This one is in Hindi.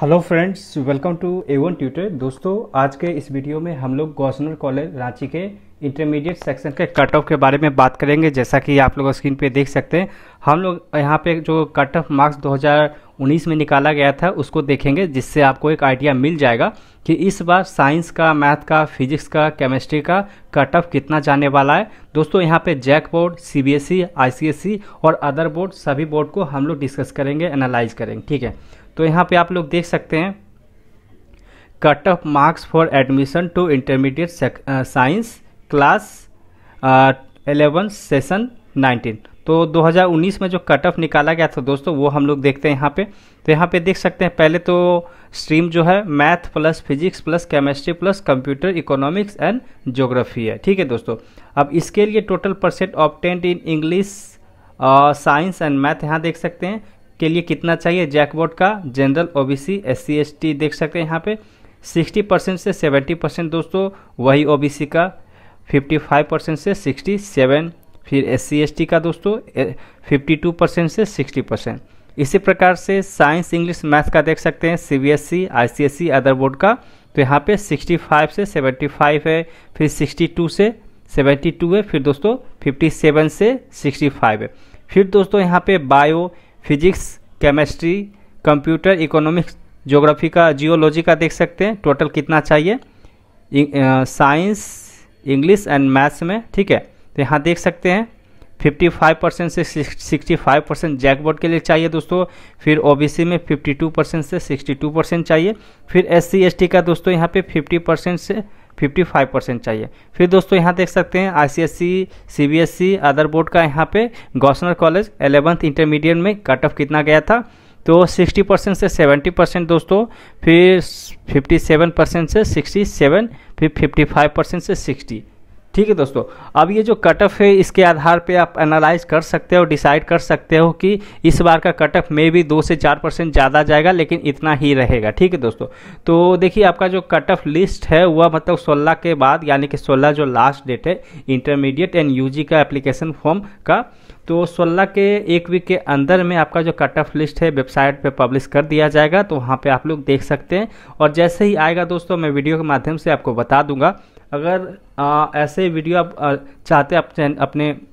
hello friends welcome to A one tutor दोस्तों आज के इस वीडियो में हम लोग गौसनर कॉलेज रांची के इंटरमीडिएट सेक्शन के कट ऑफ के बारे में बात करेंगे जैसा कि आप लोग स्क्रीन पे देख सकते हैं हम लोग यहाँ पे जो कट ऑफ मार्क्स 2019 में निकाला गया था उसको देखेंगे जिससे आपको एक आइडिया मिल जाएगा कि इस बार साइंस का मैथ का फिजिक्स का केमिस्ट्री का कट ऑफ कितना जाने वाला है दोस्तों यहाँ पे JAC board C B S E I C S और अदर बोर्ड सभी बोर्ड को हम लोग डिस्कस करेंगे एनालाइज करेंगे ठीक है तो यहाँ पर आप लोग देख सकते हैं cut off marks for admission to intermediate science class eleven session nineteen तो 2019 में जो कट ऑफ निकाला गया था दोस्तों वो हम लोग देखते हैं यहाँ पे तो यहाँ पे देख सकते हैं पहले तो स्ट्रीम जो है math plus physics plus chemistry plus computer economics and geography है ठीक है दोस्तों अब इसके लिए total percent obtained in English science and math यहाँ देख सकते हैं के लिए कितना चाहिए जैकबोर्ड का general O B C S C S T देख सकते हैं यहाँ पे 60 परसेंट से 70 परसेंट दोस्तों वही ओ बी सी का 55 परसेंट से 67 फिर एस सी का दोस्तों 52 परसेंट से 60 परसेंट इसी प्रकार से साइंस इंग्लिश मैथ का देख सकते हैं C B S C I C S C other board का तो यहाँ पे 65 से 75 है फिर 62 से 72 है फिर दोस्तों 57 से 65 है फिर दोस्तों यहाँ पे bio physics chemistry computer economics geography का जियोलॉजी का देख सकते हैं टोटल कितना चाहिए साइंस इंग्लिश एंड मैथ्स में ठीक है तो यहाँ देख सकते हैं 55 परसेंट से 65 परसेंट जैकबोर्ड के लिए चाहिए दोस्तों फिर ओबीसी में 52 परसेंट से 62 परसेंट चाहिए फिर एससी का दोस्तों यहाँ पे 50 परसेंट से 55 परसेंट चाहिए फिर दोस्तों यहाँ देख सकते हैं आईसीएससी, सीबीएसई, अदर बोर्ड का यहाँ पे गौसनर कॉलेज एलेवंथ इंटरमीडिएट में कट ऑफ कितना गया था तो 60 परसेंट से 70 परसेंट दोस्तों फिर 57 परसेंट से 67 फिर 55 परसेंट से ठीक है दोस्तों अब ये जो कट ऑफ है इसके आधार पे आप एनालाइज कर सकते हो डिसाइड कर सकते हो कि इस बार का कट ऑफ में भी दो से चार परसेंट ज़्यादा जाएगा लेकिन इतना ही रहेगा ठीक है दोस्तों तो देखिए आपका जो कट ऑफ लिस्ट है वह मतलब सोलह के बाद यानी कि सोलह जो लास्ट डेट है इंटरमीडिएट एंड यू का एप्लीकेशन फॉर्म का तो सोलह के एक वीक के अंदर में आपका जो कट ऑफ लिस्ट है वेबसाइट पे पब्लिश कर दिया जाएगा तो वहाँ पे आप लोग देख सकते हैं और जैसे ही आएगा दोस्तों मैं वीडियो के माध्यम से आपको बता दूंगा अगर आ, ऐसे वीडियो आप आ, चाहते हैं अपने